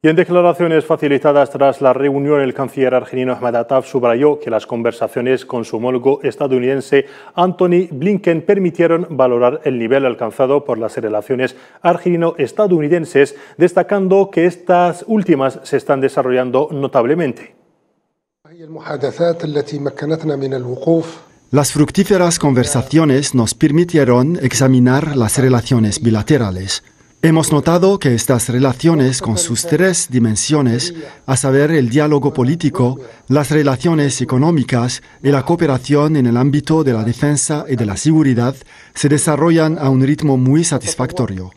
Y en declaraciones facilitadas tras la reunión, el canciller argelino Ahmad Attaf subrayó que las conversaciones con su homólogo estadounidense Anthony Blinken permitieron valorar el nivel alcanzado por las relaciones argelino-estadounidenses, destacando que estas últimas se están desarrollando notablemente. Las fructíferas conversaciones nos permitieron examinar las relaciones bilaterales Hemos notado que estas relaciones con sus tres dimensiones, a saber el diálogo político, las relaciones económicas y la cooperación en el ámbito de la defensa y de la seguridad, se desarrollan a un ritmo muy satisfactorio.